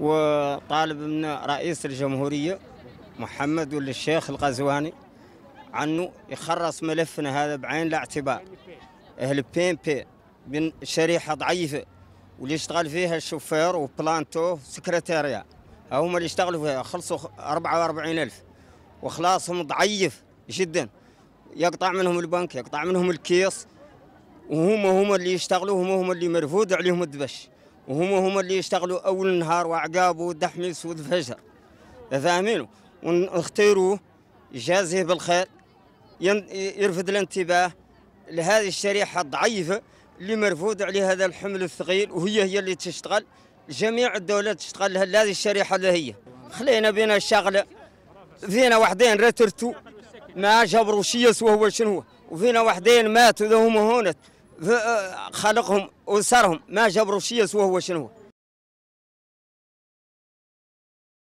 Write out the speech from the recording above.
وطالب من رئيس الجمهورية محمد ولا الشيخ القزواني عنه يخرص ملفنا هذا بعين الاعتبار أهل بين بي من شريحة ضعيفة واللي يشتغل فيها الشوفير وبلانتو سكرتيريا هما اللي يشتغلوا فيها خلصوا 44000 وخلاصهم ضعيف جدا يقطع منهم البنك يقطع منهم الكيس وهم هم اللي يشتغلوا هم هم اللي مرفوض عليهم الدبش وهم هما اللي يشتغلوا اول نهار وعقابه ودحميس ودفجر فاهمينه ونختيروه يجازيه بالخير يرفد الانتباه لهذه الشريحه الضعيفه اللي مرفوض عليها هذا الحمل الثقيل وهي هي اللي تشتغل جميع الدولات تشتغل هذه الشريحه اللي هي خلينا بينا الشغله فينا وحدين رترتو ما جبروا شيس وهو شنو هو وفينا وحدين ماتوا هما هونت خلقهم وسرهم ما جبروا شيء سوى هو شنو هو